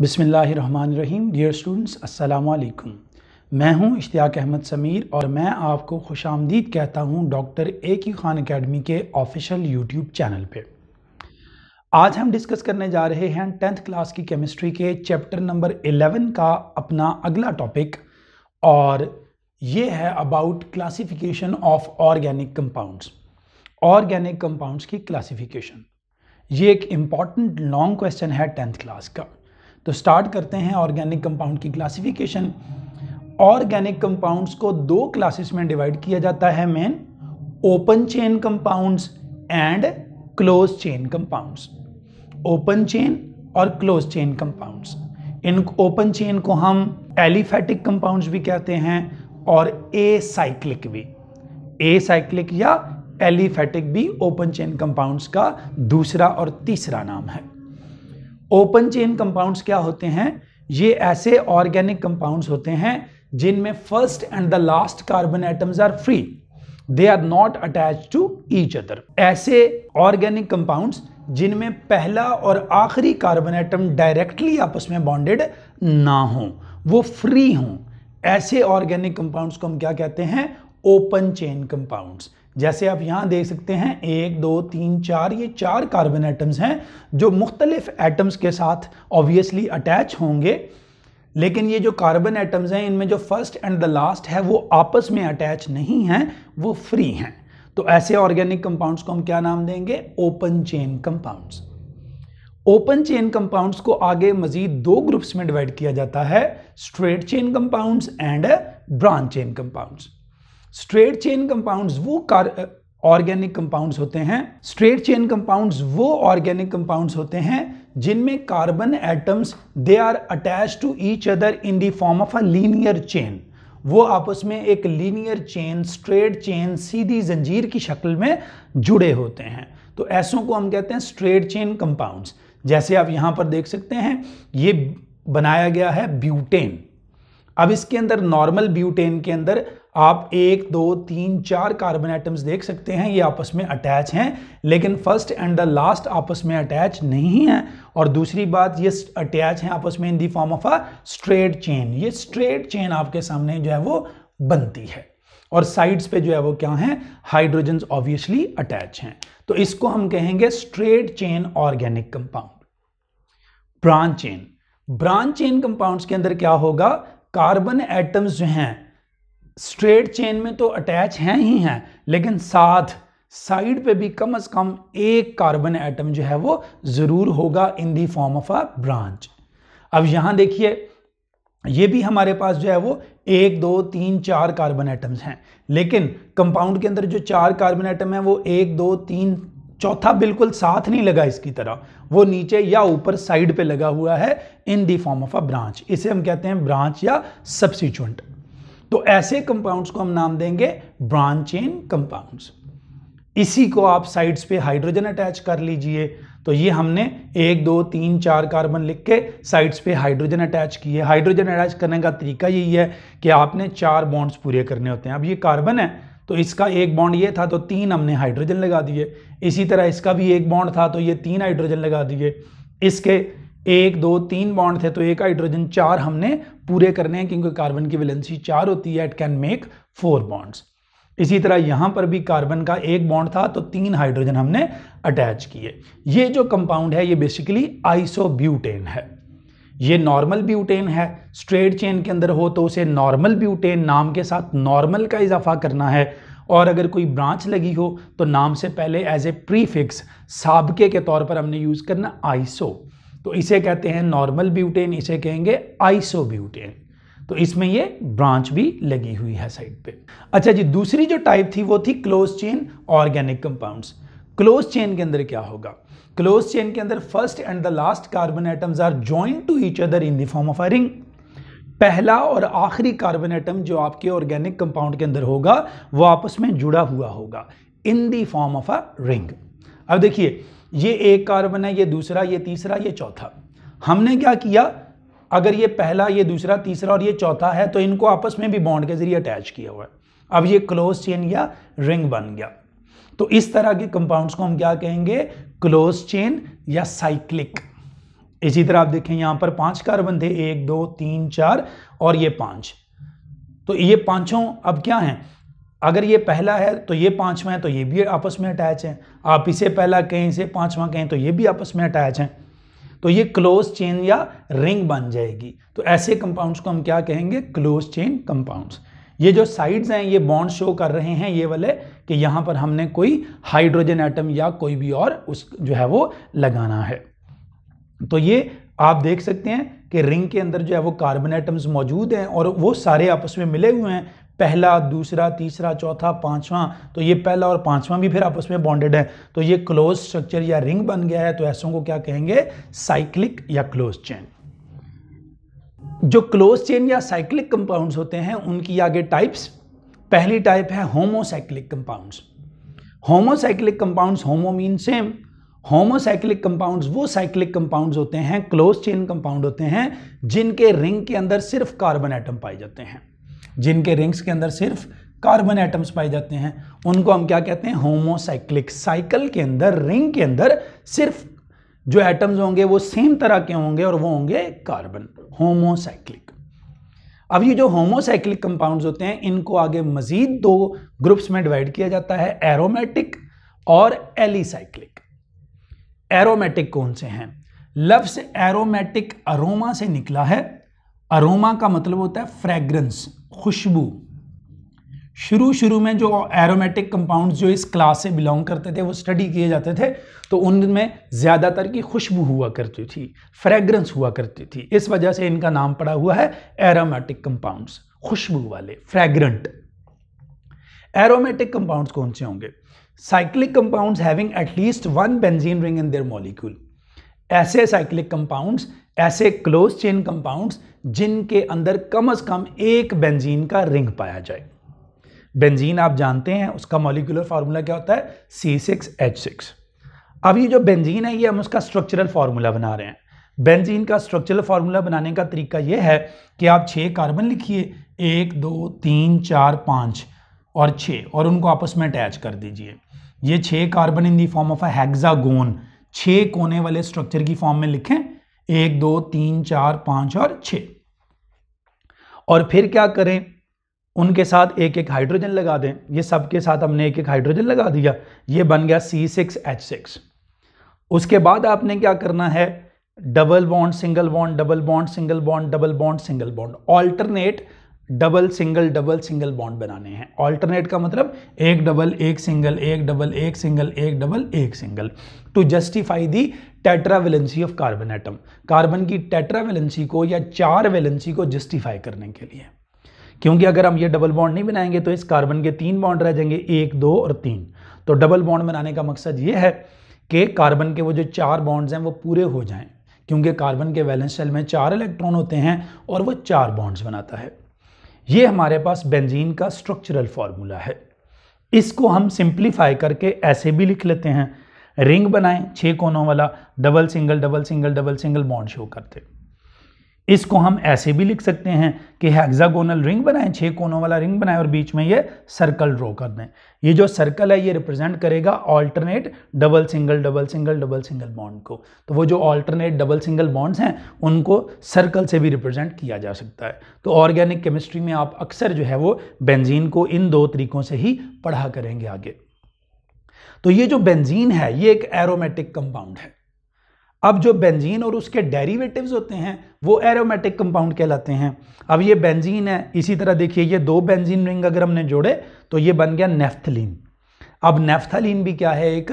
बिसमीम dear students असलकम मैं हूं इश्तियाक अहमद समीर और मैं आपको खुश आमदीद कहता हूं doctor A Q Khan academy के ऑफिशियल यूट्यूब चैनल पे आज हम डिस्कस करने जा रहे हैं टेंथ क्लास की केमिस्ट्री के चैप्टर नंबर 11 का अपना अगला टॉपिक और ये है about classification of organic compounds organic compounds की क्लासीफिकेशन ये एक इम्पॉर्टेंट लॉन्ग क्वेश्चन है टेंथ क्लास का तो स्टार्ट करते हैं ऑर्गेनिक कंपाउंड की क्लासिफिकेशन ऑर्गेनिक कंपाउंड्स को दो क्लासेस में डिवाइड किया जाता है main open chain compounds and close chain compounds open chain और क्लोज चेन कंपाउंड्स इन ओपन चेन को हम एलिफैटिक कंपाउंड्स भी कहते हैं और ए साइक्लिक भी ए साइक्लिक या एलिफैटिक भी ओपन चेन कंपाउंड्स का दूसरा और तीसरा नाम है ओपन चेन कंपाउंड्स क्या होते हैं ये ऐसे ऑर्गेनिक कंपाउंड्स होते हैं जिनमें first and the last carbon atoms are free they are not attach to each other ऐसे ऑर्गेनिक कंपाउंड्स जिनमें पहला और आखिरी कार्बन एटम डायरेक्टली आपस में बॉन्डेड ना हो वो फ्री हों ऐसे ऑर्गेनिक कंपाउंड्स को हम क्या कहते हैं ओपन चेन कंपाउंड्स जैसे आप यहाँ देख सकते हैं एक दो तीन चार ये चार कार्बन एटम्स हैं जो मुख्तलिफ एटम्स के साथ ऑब्वियसली अटैच होंगे लेकिन ये जो कार्बन एटम्स हैं इनमें जो फर्स्ट एंड द लास्ट है वो आपस में अटैच नहीं हैं वो फ्री हैं तो ऐसे ऑर्गेनिक कंपाउंड्स को हम क्या नाम देंगे open chain compounds open chain compounds को आगे मजीद दो ग्रुप्स में डिवाइड किया जाता है straight chain compounds and branch chain compounds straight chain compounds वो ऑर्गेनिक कंपाउंड्स होते हैं स्ट्रेट चेन कंपाउंड्स वो ऑर्गेनिक कंपाउंड्स होते हैं जिनमें carbon atoms they are attach to each other in the form of a linear chain वो आपस में एक लीनियर चेन स्ट्रेट चेन सीधी जंजीर की शक्ल में जुड़े होते हैं तो ऐसों को हम कहते हैं स्ट्रेट चेन कंपाउंड्स जैसे आप यहां पर देख सकते हैं ये बनाया गया है ब्यूटेन अब इसके अंदर नॉर्मल ब्यूटेन के अंदर आप एक दो तीन चार कार्बन एटम्स देख सकते हैं ये आपस में अटैच हैं लेकिन फर्स्ट एंड द लास्ट आपस में अटैच नहीं है और दूसरी बात ये अटैच हैं आपस में in the form of a straight chain ये स्ट्रेट चेन आपके सामने जो है वो बनती है और साइड्स पे जो है वो क्या है हाइड्रोजन ऑब्वियसली अटैच हैं तो इसको हम कहेंगे straight chain organic compound branch chain branch chain compounds के अंदर क्या होगा कार्बन एटम्स जो हैं स्ट्रेट चेन में तो अटैच हैं ही हैं लेकिन साथ साइड पे भी कम से कम एक कार्बन एटम जो है वो ज़रूर होगा in the form of a branch अब यहां देखिए ये भी हमारे पास जो है वो एक दो तीन चार कार्बन एटम्स हैं लेकिन कंपाउंड के अंदर जो चार कार्बन एटम है वो एक दो तीन चौथा बिल्कुल साथ नहीं लगा इसकी तरह वो नीचे या ऊपर साइड पे लगा हुआ है in the form of a branch इसे हम कहते हैं ब्रांच या सब्सिट्यूंट तो ऐसे कंपाउंड्स को हम नाम देंगे ब्रांच चेन कंपाउंड्स इसी को आप साइड्स पे हाइड्रोजन अटैच कर लीजिए तो ये हमने एक दो तीन चार कार्बन लिख के साइड्स पे हाइड्रोजन अटैच किए हाइड्रोजन अटैच करने का तरीका यही है कि आपने चार बॉन्ड्स पूरे करने होते हैं अब ये कार्बन है तो इसका एक बॉन्ड ये था तो तीन हमने हाइड्रोजन लगा दिए इसी तरह इसका भी एक बॉन्ड था तो ये तीन हाइड्रोजन लगा दिए इसके एक दो तीन बॉन्ड थे तो एक हाइड्रोजन चार हमने पूरे करने हैं क्योंकि कार्बन की वैलेंसी चार होती है it can make four bonds इसी तरह यहां पर भी कार्बन का एक बॉन्ड था तो तीन हाइड्रोजन हमने अटैच किए ये जो कंपाउंड है ये बेसिकली आइसोब्यूटेन है ये नॉर्मल ब्यूटेन है स्ट्रेट चेन के अंदर हो तो उसे नॉर्मल ब्यूटेन नाम के साथ नॉर्मल का इजाफा करना है और अगर कोई ब्रांच लगी हो तो नाम से पहले एज ए प्रीफिक्स सबके के तौर पर हमने यूज़ करना आइसो तो इसे कहते हैं नॉर्मल ब्यूटेन इसे कहेंगे आइसो ब्यूटेन तो इसमें ये ब्रांच भी लगी हुई है साइड पे अच्छा जी दूसरी जो टाइप थी वो थी close chain organic compounds close chain के अंदर क्या होगा क्लोज चेन के अंदर first and the last carbon atoms are joint to each other in the form of a ring पहला और आखिरी कार्बन एटम जो आपके ऑर्गेनिक कंपाउंड के अंदर होगा वो आपस में जुड़ा हुआ होगा in the form of a ring अब देखिए ये एक कार्बन है ये दूसरा ये तीसरा ये चौथा हमने क्या किया अगर ये पहला ये दूसरा तीसरा और ये चौथा है तो इनको आपस में भी बॉन्ड के जरिए अटैच किया हुआ है अब ये क्लोज चेन या रिंग बन गया तो इस तरह के कंपाउंड्स को हम क्या कहेंगे क्लोज चेन या साइक्लिक इसी तरह आप देखें यहां पर पांच कार्बन थे एक दो तीन चार और ये पांच तो ये पांचों अब क्या हैं अगर ये पहला है तो ये पांचवा है तो ये भी आपस में अटैच है आप इसे पहला कहें इसे पांचवा कहें तो ये भी आपस में अटैच है तो ये क्लोज चेन या रिंग बन जाएगी तो ऐसे कंपाउंड्स को हम क्या कहेंगे क्लोज चेन कंपाउंड्स ये जो साइड्स हैं ये बॉन्ड शो कर रहे हैं ये वाले कि यहां पर हमने कोई हाइड्रोजन एटम या कोई भी और उस जो है वो लगाना है तो ये आप देख सकते हैं कि रिंग के अंदर जो है वो कार्बन एटम्स मौजूद हैं और वो सारे आपस में मिले हुए हैं पहला दूसरा तीसरा चौथा पांचवा तो ये पहला और पांचवा भी फिर आपस में बॉन्डेड है तो ये क्लोज स्ट्रक्चर या रिंग बन गया है तो ऐसों को क्या कहेंगे साइक्लिक या क्लोज चेन जो क्लोज चेन या साइक्लिक कंपाउंड्स होते हैं उनकी आगे टाइप्स पहली टाइप है homocyclic compounds homocyclic compounds homo mean same homocyclic compounds वो साइक्लिक कंपाउंड्स होते हैं क्लोज चेन कंपाउंड होते हैं जिनके रिंग के अंदर सिर्फ कार्बन एटम पाए जाते हैं जिनके रिंग्स के अंदर सिर्फ कार्बन एटम्स पाए जाते हैं उनको हम क्या कहते हैं होमोसाइक्लिक साइकिल के अंदर रिंग के अंदर सिर्फ जो एटम्स होंगे वो सेम तरह के होंगे और वो होंगे कार्बन होमोसाइक्लिक अब ये जो होमोसाइक्लिक कंपाउंड्स होते हैं इनको आगे मजीद दो ग्रुप्स में डिवाइड किया जाता है एरोमेटिक और एलिसाइक्लिक एरोमेटिक कौन से हैं लफ्स एरोमेटिक अरोमा से निकला है अरोमा का मतलब होता है फ्रेग्रेंस खुशबू शुरू शुरू में जो एरोमेटिक कंपाउंड्स जो इस क्लास से बिलोंग करते थे वो स्टडी किए जाते थे तो उनमें ज़्यादातर की खुशबू हुआ करती थी फ्रेगरेंस हुआ करती थी इस वजह से इनका नाम पड़ा हुआ है एरोमेटिक कंपाउंड्स खुशबू वाले फ्रेगरेंट एरोमेटिक कंपाउंड्स कौन से होंगे cyclic compounds having at least one benzene ring in their molecule ऐसे साइक्लिक कंपाउंड्स ऐसे क्लोज चेन कंपाउंड्स जिनके अंदर कम से कम एक बेंजीन का रिंग पाया जाए बेंजीन आप जानते हैं उसका मॉलिकुलर फार्मूला क्या होता है सी सिक्स एच सिक्स अब ये जो बेंजीन है ये हम उसका स्ट्रक्चरल फार्मूला बना रहे हैं बेंजीन का स्ट्रक्चरल फार्मूला बनाने का तरीका ये है कि आप छः कार्बन लिखिए एक दो तीन चार पाँच और छः और उनको आपस में अटैच कर दीजिए ये छः carbon in the form of a hexagon छः कोने वाले स्ट्रक्चर की फॉर्म में लिखें एक दो तीन चार पांच और छ और फिर क्या करें उनके साथ एक एक हाइड्रोजन लगा दें ये सबके साथ हमने एक एक हाइड्रोजन लगा दिया ये बन गया सी सिक्स एच सिक्स उसके बाद आपने क्या करना है double bond single bond double bond single bond double bond single bond alternate double single double single bond बनाने हैं ऑल्टरनेट का मतलब एक डबल एक सिंगल एक डबल एक सिंगल एक डबल एक single to justify the tetravalency of carbon atom carbon की टेट्रावेलेंसी को या चार वेलेंसी को जस्टिफाई करने के लिए क्योंकि अगर हम ये डबल बॉन्ड नहीं बनाएंगे तो इस कार्बन के तीन बॉन्ड रह जाएंगे एक दो और तीन तो डबल बॉन्ड बनाने का मकसद ये है कि कार्बन के वो जो चार बॉन्ड्स हैं वो पूरे हो जाएं क्योंकि कार्बन के वैलेंस शेल में चार इलेक्ट्रॉन होते हैं और वो चार बॉन्ड्स बनाता है ये हमारे पास बेंजीन का स्ट्रक्चरल फार्मूला है इसको हम सिंप्लीफाई करके ऐसे भी लिख लेते हैं रिंग बनाएं छः कोनों वाला double single double single double single bond show करते हैं इसको हम ऐसे भी लिख सकते हैं कि हेक्सागोनल रिंग बनाएं छह कोनों वाला रिंग बनाएं और बीच में ये सर्कल ड्रॉ कर दें ये जो सर्कल है ये रिप्रेजेंट करेगा alternate double single double single double single bond को तो वो जो ऑल्टरनेट डबल सिंगल बॉन्ड्स हैं उनको सर्कल से भी रिप्रेजेंट किया जा सकता है तो ऑर्गेनिक केमिस्ट्री में आप अक्सर जो है वो बेंजीन को इन दो तरीकों से ही पढ़ा करेंगे आगे तो ये जो बेंजीन है ये एक एरोमेटिक कंपाउंड है अब जो बेंजीन और उसके डेरिवेटिव्स होते हैं वो एरोमेटिक कंपाउंड कहलाते हैं अब ये बेंजीन है इसी तरह देखिए ये दो बेंजीन रिंग अगर हमने जोड़े तो ये बन गया नेफ्थलीन अब नेफ्थलीन भी क्या है एक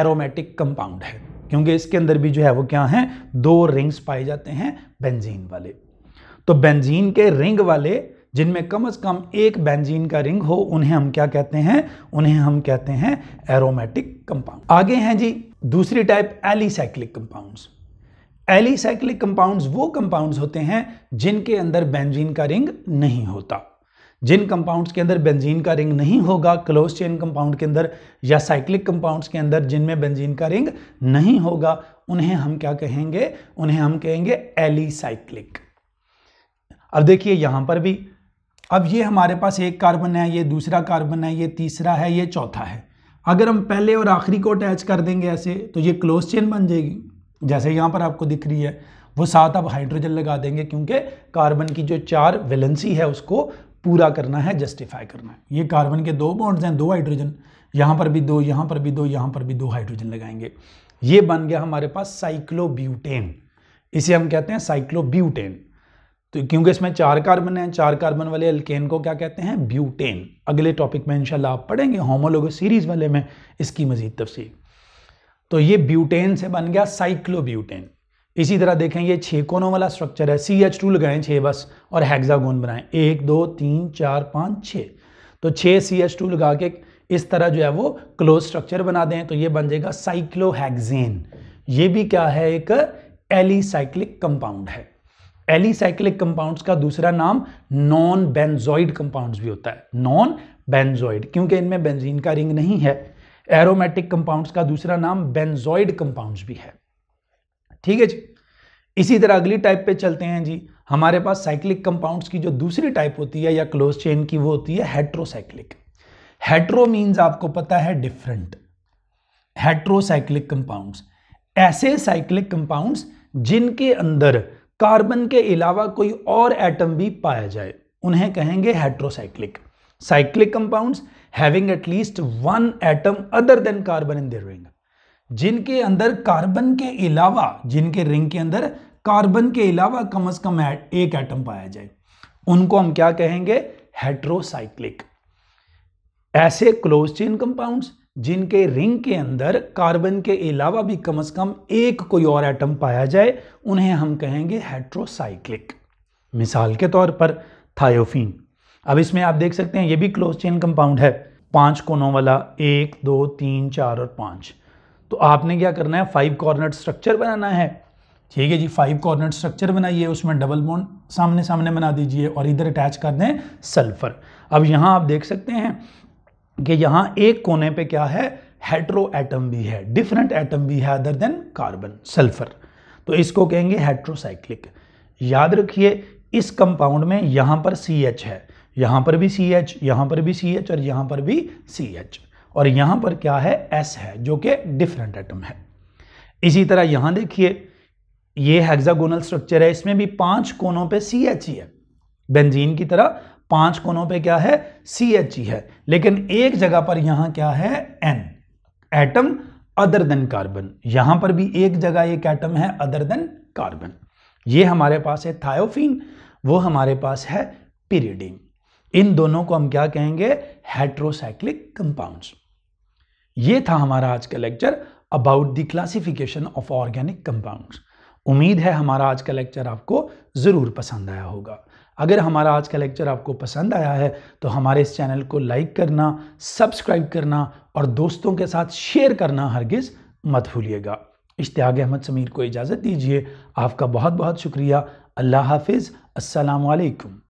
एरोमेटिक कंपाउंड है क्योंकि इसके अंदर भी जो है वो क्या है दो रिंग्स पाए जाते हैं बेंजीन वाले तो बेंजीन के रिंग वाले जिनमें कम से कम एक बेंजीन का रिंग हो उन्हें हम क्या कहते हैं उन्हें हम कहते हैं एरोमेटिक कंपाउंड आगे हैं जी दूसरी type alicyclic compounds alicyclic compounds वो कंपाउंड्स होते हैं जिनके अंदर बेंजीन का रिंग नहीं होता जिन कंपाउंड्स के अंदर बेंजीन का रिंग नहीं होगा क्लोज चेन कंपाउंड के अंदर या साइक्लिक कंपाउंड्स के अंदर जिनमें बेंजीन का रिंग नहीं होगा उन्हें हम क्या कहेंगे उन्हें हम कहेंगे एलिसाइक्लिक अब देखिए यहां पर भी अब ये हमारे पास एक कार्बन है ये दूसरा कार्बन है ये तीसरा है ये चौथा है अगर हम पहले और आखिरी को अटैच कर देंगे ऐसे तो ये क्लोज चेन बन जाएगी जैसे यहाँ पर आपको दिख रही है वो साथ आप हाइड्रोजन लगा देंगे क्योंकि कार्बन की जो चार वेलेंसी है उसको पूरा करना है जस्टिफाई करना है ये कार्बन के दो बॉन्ड्स हैं दो हाइड्रोजन यहाँ पर भी दो यहाँ पर भी दो यहाँ पर भी दो हाइड्रोजन लगाएंगे ये बन गया हमारे पास साइक्लोब्यूटेन इसे हम कहते हैं साइक्लोब्यूटेन तो क्योंकि इसमें चार कार्बन है चार कार्बन वाले अल्केन को क्या कहते हैं ब्यूटेन अगले टॉपिक में इंशाल्लाह आप पढ़ेंगे होमोलोगो सीरीज वाले में इसकी मजीद तफसील तो ये ब्यूटेन से बन गया साइक्लोब्यूटेन इसी तरह देखें ये छः कोनों वाला स्ट्रक्चर है सी एच टू लगाएं छः बस और हैग्जागोन बनाएं एक दो तीन चार पाँच छः तो छः सी एच टू लगा के इस तरह जो है वो क्लोज स्ट्रक्चर बना दें तो ये बन जाएगा साइक्लोहैगजेन ये भी क्या है एक एलिसाइक्लिक कंपाउंड है एलिसाइक्लिक कंपाउंड्स का दूसरा नाम नॉन बेंजोइड कंपाउंड्स भी होता है नॉन बेंजोइड क्योंकि इनमें बेंजीन का रिंग नहीं है एरोमेटिक कंपाउंड्स का दूसरा नाम बेंजोइड कंपाउंड्स भी है ठीक है जी इसी तरह अगली टाइप पे चलते हैं जी हमारे पास साइक्लिक कंपाउंड्स की जो दूसरी टाइप होती है या क्लोज चेन की वो होती है हेट्रोसाइक्लिक हेट्रो मीन्स आपको पता है डिफरेंट हेट्रोसाइक्लिक कंपाउंड्स ऐसे साइक्लिक कंपाउंड्स जिनके अंदर कार्बन के अलावा कोई और एटम भी पाया जाए उन्हें कहेंगे heterocyclic cyclic compounds having at least one atom other than carbon in their ring जिनके अंदर कार्बन के अलावा जिनके रिंग के अंदर कार्बन के अलावा कम से कम एक एटम पाया जाए उनको हम क्या कहेंगे हेट्रोसाइक्लिक ऐसे क्लोज चेन कंपाउंड्स जिनके रिंग के अंदर कार्बन के अलावा भी कम से कम एक कोई और एटम पाया जाए उन्हें हम कहेंगे हेट्रोसाइक्लिक मिसाल के तौर पर थायोफिन अब इसमें आप देख सकते हैं ये भी क्लोज चेन कंपाउंड है पांच कोनों वाला एक दो तीन चार और पांच तो आपने क्या करना है फाइव कॉर्नर स्ट्रक्चर बनाना है ठीक है जी फाइव कॉर्नर स्ट्रक्चर बनाइए उसमें डबल बॉन्ड सामने सामने बना दीजिए और इधर अटैच कर दें सल्फर अब यहां आप देख सकते हैं कि यहां एक कोने पे क्या है हेट्रो एटम भी है डिफरेंट एटम भी है अदर देन कार्बन सल्फर तो इसको कहेंगे हेट्रोसाइक्लिक याद रखिए इस कंपाउंड में यहां पर सी एच है यहां पर भी सी एच यहां पर भी सी एच और यहां पर भी सी एच और यहां पर क्या है एस है जो कि डिफरेंट एटम है इसी तरह यहां देखिए ये हेक्सागोनल स्ट्रक्चर है इसमें भी पांच कोनों पे सी एच ही है बेंजीन की तरह पांच कोनों पे क्या है सी एच ई है लेकिन एक जगह पर यहां क्या है an atom other than carbon यहां पर भी एक जगह एक एटम है अदर देन कार्बन ये हमारे पास है थायोफिन वो हमारे पास है पीरिडीन इन दोनों को हम क्या कहेंगे हेट्रोसाइक्लिक कंपाउंड्स ये था हमारा आज का lecture about the classification of organic compounds उम्मीद है हमारा आज का लेक्चर आपको ज़रूर पसंद आया होगा अगर हमारा आज का लेक्चर आपको पसंद आया है तो हमारे इस चैनल को लाइक करना सब्सक्राइब करना और दोस्तों के साथ शेयर करना हरगिज़ मत भूलिएगा इश्तियाग अहमद समीर को इजाज़त दीजिए आपका बहुत बहुत शुक्रिया अल्लाह हाफिज़ असलकम